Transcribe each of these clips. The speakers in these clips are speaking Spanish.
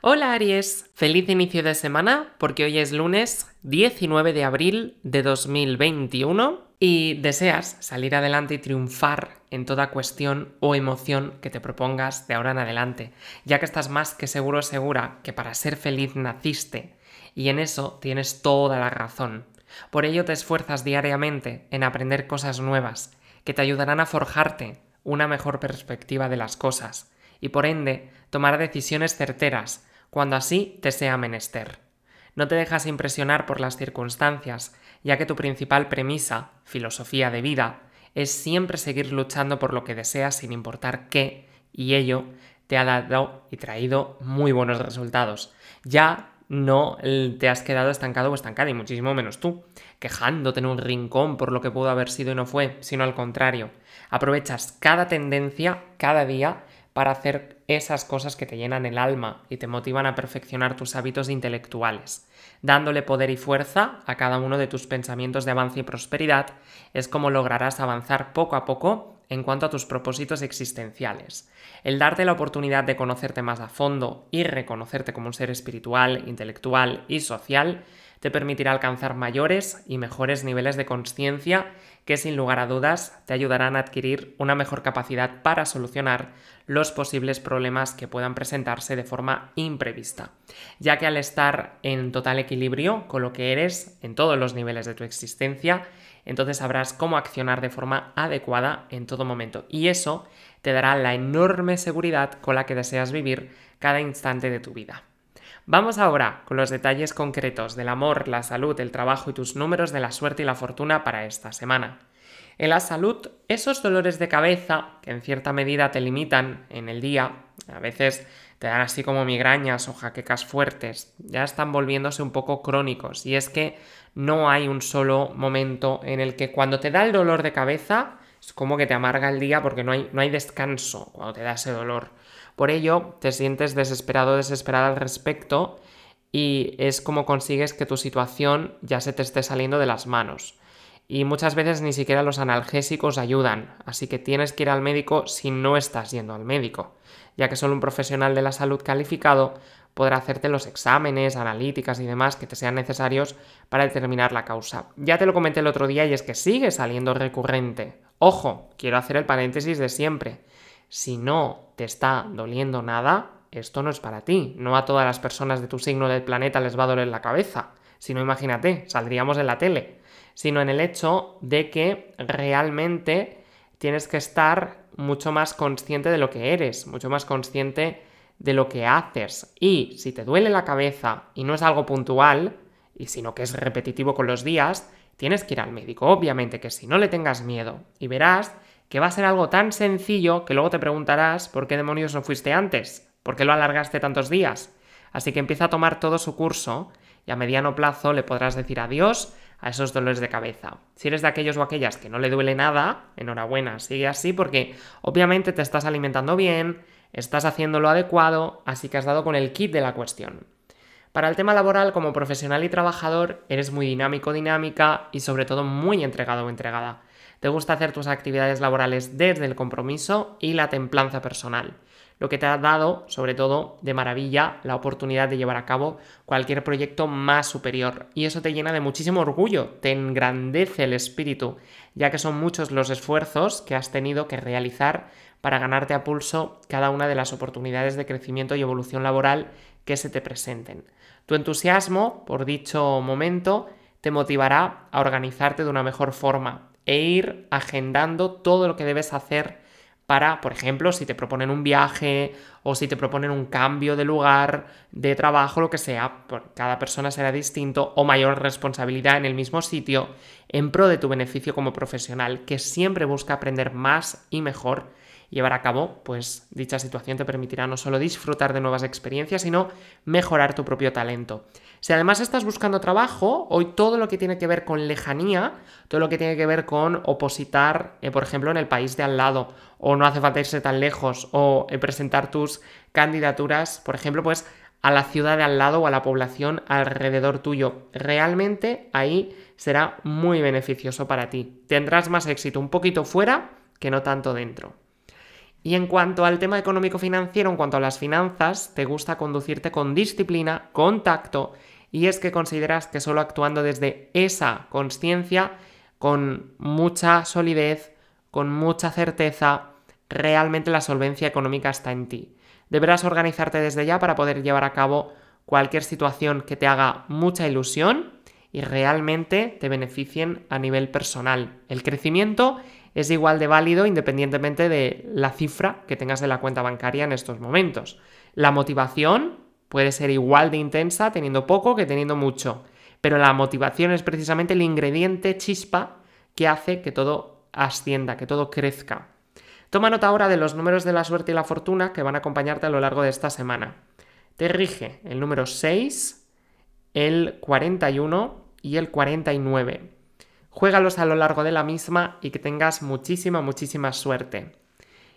Hola Aries, feliz inicio de semana porque hoy es lunes 19 de abril de 2021 y deseas salir adelante y triunfar en toda cuestión o emoción que te propongas de ahora en adelante, ya que estás más que seguro segura que para ser feliz naciste y en eso tienes toda la razón. Por ello te esfuerzas diariamente en aprender cosas nuevas que te ayudarán a forjarte una mejor perspectiva de las cosas y por ende tomar decisiones certeras cuando así te sea menester. No te dejas impresionar por las circunstancias, ya que tu principal premisa, filosofía de vida, es siempre seguir luchando por lo que deseas sin importar qué, y ello te ha dado y traído muy buenos resultados. Ya no te has quedado estancado o estancada, y muchísimo menos tú, quejándote en un rincón por lo que pudo haber sido y no fue, sino al contrario. Aprovechas cada tendencia, cada día, para hacer esas cosas que te llenan el alma y te motivan a perfeccionar tus hábitos intelectuales. Dándole poder y fuerza a cada uno de tus pensamientos de avance y prosperidad es como lograrás avanzar poco a poco en cuanto a tus propósitos existenciales. El darte la oportunidad de conocerte más a fondo y reconocerte como un ser espiritual, intelectual y social te permitirá alcanzar mayores y mejores niveles de conciencia que sin lugar a dudas te ayudarán a adquirir una mejor capacidad para solucionar los posibles problemas que puedan presentarse de forma imprevista, ya que al estar en total equilibrio con lo que eres en todos los niveles de tu existencia, entonces sabrás cómo accionar de forma adecuada en todo momento y eso te dará la enorme seguridad con la que deseas vivir cada instante de tu vida. Vamos ahora con los detalles concretos del amor, la salud, el trabajo y tus números de la suerte y la fortuna para esta semana. En la salud, esos dolores de cabeza, que en cierta medida te limitan en el día, a veces te dan así como migrañas o jaquecas fuertes, ya están volviéndose un poco crónicos. Y es que no hay un solo momento en el que cuando te da el dolor de cabeza, es como que te amarga el día porque no hay, no hay descanso cuando te da ese dolor. Por ello, te sientes desesperado, desesperada al respecto y es como consigues que tu situación ya se te esté saliendo de las manos. Y muchas veces ni siquiera los analgésicos ayudan, así que tienes que ir al médico si no estás yendo al médico, ya que solo un profesional de la salud calificado podrá hacerte los exámenes, analíticas y demás que te sean necesarios para determinar la causa. Ya te lo comenté el otro día y es que sigue saliendo recurrente. Ojo, quiero hacer el paréntesis de siempre. Si no te está doliendo nada, esto no es para ti. No a todas las personas de tu signo del planeta les va a doler la cabeza. Si no, imagínate, saldríamos en la tele. Sino en el hecho de que realmente tienes que estar mucho más consciente de lo que eres, mucho más consciente de lo que haces. Y si te duele la cabeza y no es algo puntual, y sino que es repetitivo con los días, tienes que ir al médico. Obviamente que si no le tengas miedo y verás que va a ser algo tan sencillo que luego te preguntarás por qué demonios no fuiste antes, por qué lo alargaste tantos días. Así que empieza a tomar todo su curso y a mediano plazo le podrás decir adiós a esos dolores de cabeza. Si eres de aquellos o aquellas que no le duele nada, enhorabuena, sigue así porque obviamente te estás alimentando bien, estás haciendo lo adecuado, así que has dado con el kit de la cuestión. Para el tema laboral, como profesional y trabajador, eres muy dinámico, dinámica y sobre todo muy entregado o entregada. Te gusta hacer tus actividades laborales desde el compromiso y la templanza personal, lo que te ha dado, sobre todo, de maravilla, la oportunidad de llevar a cabo cualquier proyecto más superior. Y eso te llena de muchísimo orgullo, te engrandece el espíritu, ya que son muchos los esfuerzos que has tenido que realizar para ganarte a pulso cada una de las oportunidades de crecimiento y evolución laboral que se te presenten. Tu entusiasmo por dicho momento te motivará a organizarte de una mejor forma, e ir agendando todo lo que debes hacer para, por ejemplo, si te proponen un viaje o si te proponen un cambio de lugar, de trabajo, lo que sea, cada persona será distinto o mayor responsabilidad en el mismo sitio, en pro de tu beneficio como profesional, que siempre busca aprender más y mejor. Llevar a cabo, pues dicha situación te permitirá no solo disfrutar de nuevas experiencias, sino mejorar tu propio talento. Si además estás buscando trabajo, hoy todo lo que tiene que ver con lejanía, todo lo que tiene que ver con opositar, eh, por ejemplo, en el país de al lado, o no hace falta irse tan lejos, o eh, presentar tus candidaturas, por ejemplo, pues a la ciudad de al lado o a la población alrededor tuyo. Realmente ahí será muy beneficioso para ti. Tendrás más éxito un poquito fuera que no tanto dentro. Y en cuanto al tema económico-financiero, en cuanto a las finanzas, te gusta conducirte con disciplina, con tacto, y es que consideras que solo actuando desde esa conciencia, con mucha solidez, con mucha certeza, realmente la solvencia económica está en ti. Deberás organizarte desde ya para poder llevar a cabo cualquier situación que te haga mucha ilusión y realmente te beneficien a nivel personal. El crecimiento es igual de válido independientemente de la cifra que tengas de la cuenta bancaria en estos momentos. La motivación puede ser igual de intensa teniendo poco que teniendo mucho, pero la motivación es precisamente el ingrediente chispa que hace que todo ascienda, que todo crezca. Toma nota ahora de los números de la suerte y la fortuna que van a acompañarte a lo largo de esta semana. Te rige el número 6, el 41 y el 49. Juégalos a lo largo de la misma y que tengas muchísima, muchísima suerte.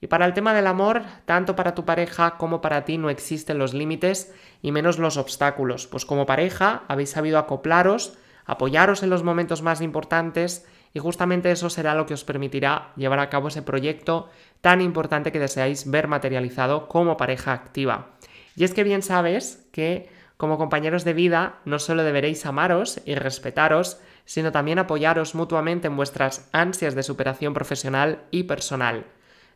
Y para el tema del amor, tanto para tu pareja como para ti no existen los límites y menos los obstáculos, pues como pareja habéis sabido acoplaros, apoyaros en los momentos más importantes y justamente eso será lo que os permitirá llevar a cabo ese proyecto tan importante que deseáis ver materializado como pareja activa. Y es que bien sabes que como compañeros de vida, no solo deberéis amaros y respetaros, sino también apoyaros mutuamente en vuestras ansias de superación profesional y personal.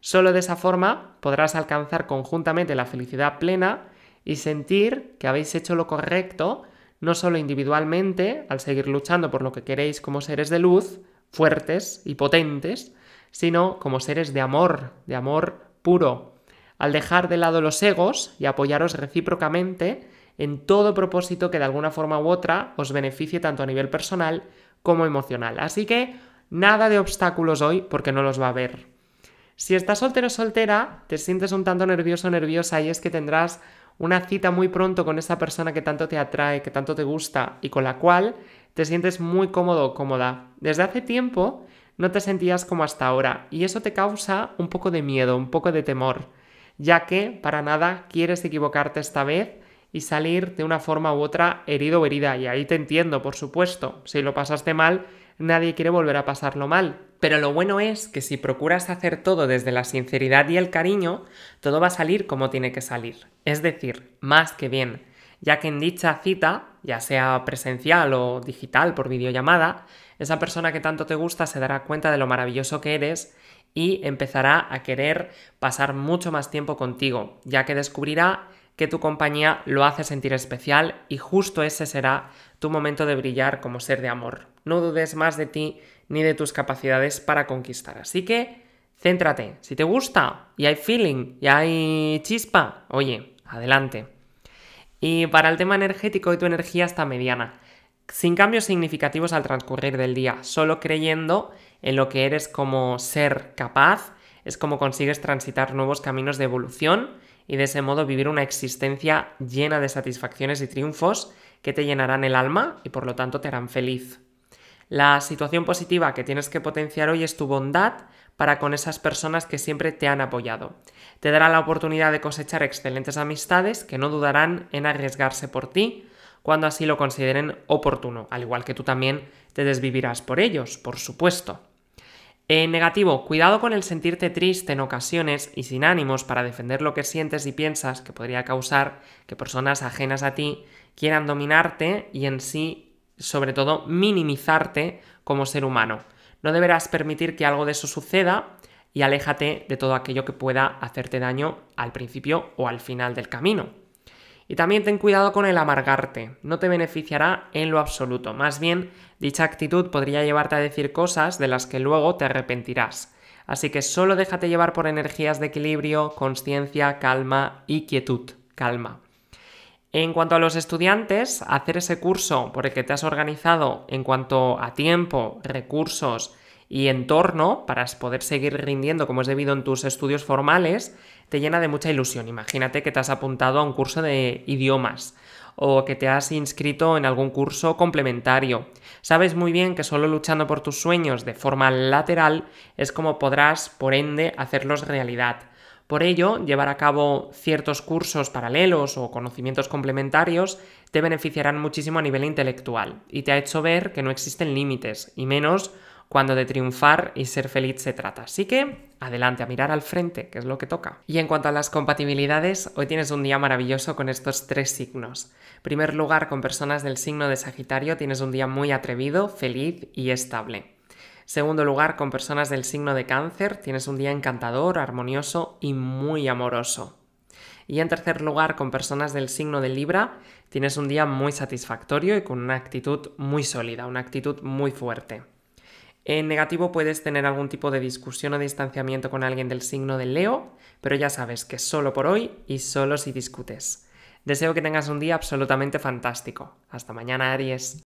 Solo de esa forma podrás alcanzar conjuntamente la felicidad plena y sentir que habéis hecho lo correcto, no solo individualmente, al seguir luchando por lo que queréis como seres de luz, fuertes y potentes, sino como seres de amor, de amor puro. Al dejar de lado los egos y apoyaros recíprocamente, en todo propósito que de alguna forma u otra os beneficie tanto a nivel personal como emocional. Así que nada de obstáculos hoy porque no los va a haber. Si estás soltero o soltera, te sientes un tanto nervioso o nerviosa y es que tendrás una cita muy pronto con esa persona que tanto te atrae, que tanto te gusta y con la cual te sientes muy cómodo o cómoda. Desde hace tiempo no te sentías como hasta ahora y eso te causa un poco de miedo, un poco de temor, ya que para nada quieres equivocarte esta vez y salir de una forma u otra herido o herida. Y ahí te entiendo, por supuesto. Si lo pasaste mal, nadie quiere volver a pasarlo mal. Pero lo bueno es que si procuras hacer todo desde la sinceridad y el cariño, todo va a salir como tiene que salir. Es decir, más que bien, ya que en dicha cita, ya sea presencial o digital por videollamada, esa persona que tanto te gusta se dará cuenta de lo maravilloso que eres y empezará a querer pasar mucho más tiempo contigo, ya que descubrirá que tu compañía lo hace sentir especial y justo ese será tu momento de brillar como ser de amor. No dudes más de ti ni de tus capacidades para conquistar. Así que céntrate. Si te gusta y hay feeling y hay chispa, oye, adelante. Y para el tema energético, y tu energía está mediana, sin cambios significativos al transcurrir del día, solo creyendo en lo que eres como ser capaz, es como consigues transitar nuevos caminos de evolución y de ese modo vivir una existencia llena de satisfacciones y triunfos que te llenarán el alma y por lo tanto te harán feliz. La situación positiva que tienes que potenciar hoy es tu bondad para con esas personas que siempre te han apoyado. Te dará la oportunidad de cosechar excelentes amistades que no dudarán en arriesgarse por ti cuando así lo consideren oportuno, al igual que tú también te desvivirás por ellos, por supuesto. Eh, negativo, cuidado con el sentirte triste en ocasiones y sin ánimos para defender lo que sientes y piensas que podría causar que personas ajenas a ti quieran dominarte y en sí, sobre todo, minimizarte como ser humano. No deberás permitir que algo de eso suceda y aléjate de todo aquello que pueda hacerte daño al principio o al final del camino. Y también ten cuidado con el amargarte, no te beneficiará en lo absoluto, más bien dicha actitud podría llevarte a decir cosas de las que luego te arrepentirás. Así que solo déjate llevar por energías de equilibrio, conciencia, calma y quietud, calma. En cuanto a los estudiantes, hacer ese curso por el que te has organizado en cuanto a tiempo, recursos y entorno para poder seguir rindiendo como es debido en tus estudios formales, te llena de mucha ilusión. Imagínate que te has apuntado a un curso de idiomas o que te has inscrito en algún curso complementario. Sabes muy bien que solo luchando por tus sueños de forma lateral es como podrás, por ende, hacerlos realidad. Por ello, llevar a cabo ciertos cursos paralelos o conocimientos complementarios te beneficiarán muchísimo a nivel intelectual y te ha hecho ver que no existen límites, y menos cuando de triunfar y ser feliz se trata. Así que adelante, a mirar al frente, que es lo que toca. Y en cuanto a las compatibilidades, hoy tienes un día maravilloso con estos tres signos. En primer lugar, con personas del signo de Sagitario tienes un día muy atrevido, feliz y estable. Segundo lugar, con personas del signo de cáncer, tienes un día encantador, armonioso y muy amoroso. Y en tercer lugar, con personas del signo de Libra, tienes un día muy satisfactorio y con una actitud muy sólida, una actitud muy fuerte. En negativo puedes tener algún tipo de discusión o distanciamiento con alguien del signo de Leo, pero ya sabes que solo por hoy y solo si discutes. Deseo que tengas un día absolutamente fantástico. Hasta mañana, Aries.